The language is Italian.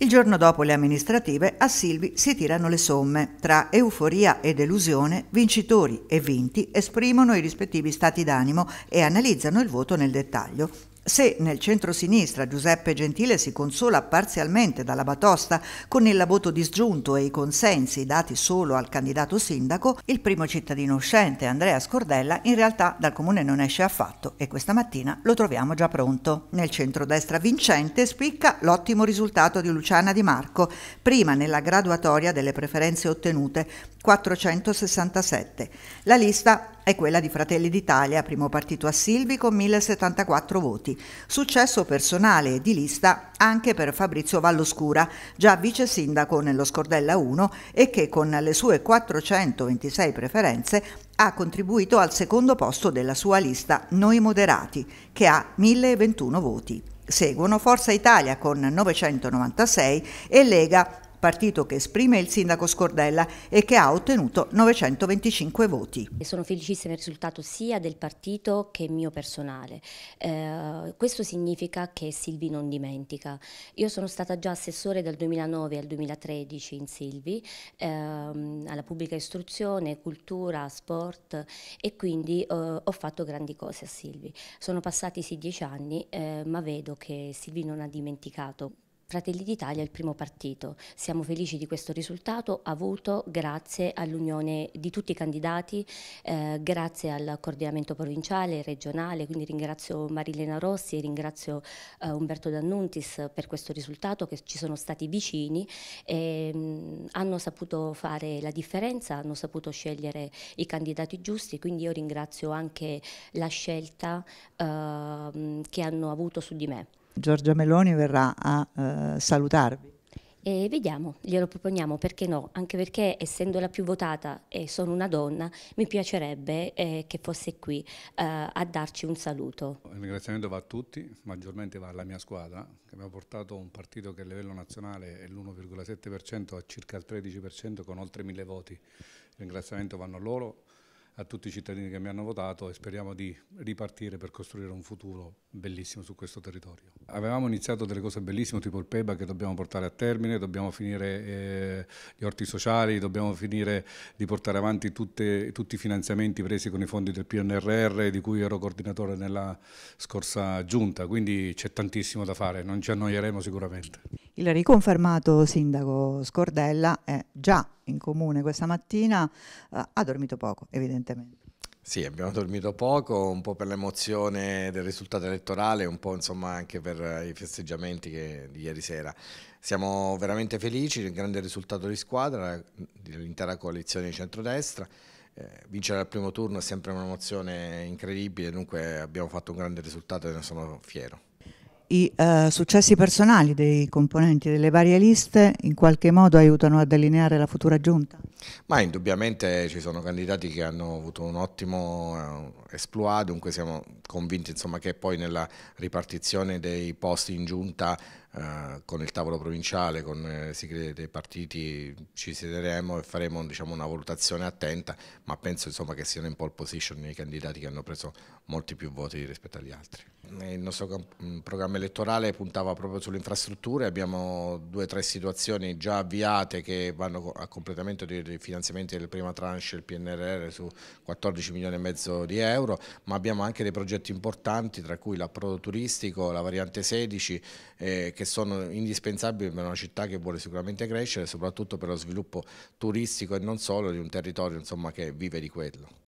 Il giorno dopo le amministrative a Silvi si tirano le somme. Tra euforia e delusione, vincitori e vinti esprimono i rispettivi stati d'animo e analizzano il voto nel dettaglio. Se nel centro-sinistra Giuseppe Gentile si consola parzialmente dalla batosta con il voto disgiunto e i consensi dati solo al candidato sindaco, il primo cittadino uscente, Andrea Scordella, in realtà dal comune non esce affatto e questa mattina lo troviamo già pronto. Nel centro-destra vincente spicca l'ottimo risultato di Luciana Di Marco, prima nella graduatoria delle preferenze ottenute, 467. La lista è quella di Fratelli d'Italia, primo partito a Silvi con 1074 voti. Successo personale e di lista anche per Fabrizio Valloscura, già vice sindaco nello Scordella 1 e che con le sue 426 preferenze ha contribuito al secondo posto della sua lista Noi Moderati, che ha 1021 voti. Seguono Forza Italia con 996 e Lega partito che esprime il sindaco Scordella e che ha ottenuto 925 voti. Sono felicissima del risultato sia del partito che mio personale. Eh, questo significa che Silvi non dimentica. Io sono stata già assessore dal 2009 al 2013 in Silvi, ehm, alla pubblica istruzione, cultura, sport e quindi eh, ho fatto grandi cose a Silvi. Sono passati sì dieci anni, eh, ma vedo che Silvi non ha dimenticato Fratelli d'Italia è il primo partito. Siamo felici di questo risultato avuto grazie all'unione di tutti i candidati, eh, grazie al coordinamento provinciale e regionale, quindi ringrazio Marilena Rossi e ringrazio eh, Umberto D'Annuntis per questo risultato che ci sono stati vicini e, mh, mm, hanno saputo fare la differenza, hanno saputo scegliere i candidati giusti, quindi io ringrazio anche la scelta eh, che hanno avuto su di me. Giorgia Meloni verrà a eh, salutarvi. E vediamo, glielo proponiamo, perché no? Anche perché essendo la più votata e sono una donna, mi piacerebbe eh, che fosse qui eh, a darci un saluto. Il ringraziamento va a tutti, maggiormente va alla mia squadra, che mi ha portato un partito che a livello nazionale è l'1,7% a circa il 13% con oltre mille voti. Il ringraziamento vanno loro, a tutti i cittadini che mi hanno votato e speriamo di ripartire per costruire un futuro bellissimo su questo territorio. Avevamo iniziato delle cose bellissime tipo il PEBA che dobbiamo portare a termine, dobbiamo finire eh, gli orti sociali, dobbiamo finire di portare avanti tutte, tutti i finanziamenti presi con i fondi del PNRR di cui ero coordinatore nella scorsa giunta, quindi c'è tantissimo da fare, non ci annoieremo sicuramente. Il riconfermato sindaco Scordella è già in comune questa mattina, uh, ha dormito poco evidentemente. Sì, abbiamo dormito poco, un po' per l'emozione del risultato elettorale, un po' insomma anche per i festeggiamenti che, di ieri sera. Siamo veramente felici del grande risultato di squadra dell'intera coalizione di centrodestra. Eh, vincere al primo turno è sempre un'emozione incredibile, dunque abbiamo fatto un grande risultato e ne sono fiero i eh, successi personali dei componenti delle varie liste in qualche modo aiutano a delineare la futura giunta? Ma indubbiamente ci sono candidati che hanno avuto un ottimo eh, esploit, dunque siamo convinti insomma, che poi nella ripartizione dei posti in giunta eh, con il tavolo provinciale, con eh, i segre dei partiti ci siederemo e faremo diciamo, una valutazione attenta, ma penso insomma, che siano in pole position i candidati che hanno preso molti più voti rispetto agli altri. Il nostro mm, programma elettorale puntava proprio sulle infrastrutture, abbiamo due o tre situazioni già avviate che vanno a completamento dei finanziamenti del prima tranche del PNRR su 14 milioni e mezzo di euro, ma abbiamo anche dei progetti importanti tra cui l'approdo turistico, la variante 16 eh, che sono indispensabili per una città che vuole sicuramente crescere, soprattutto per lo sviluppo turistico e non solo di un territorio insomma, che vive di quello.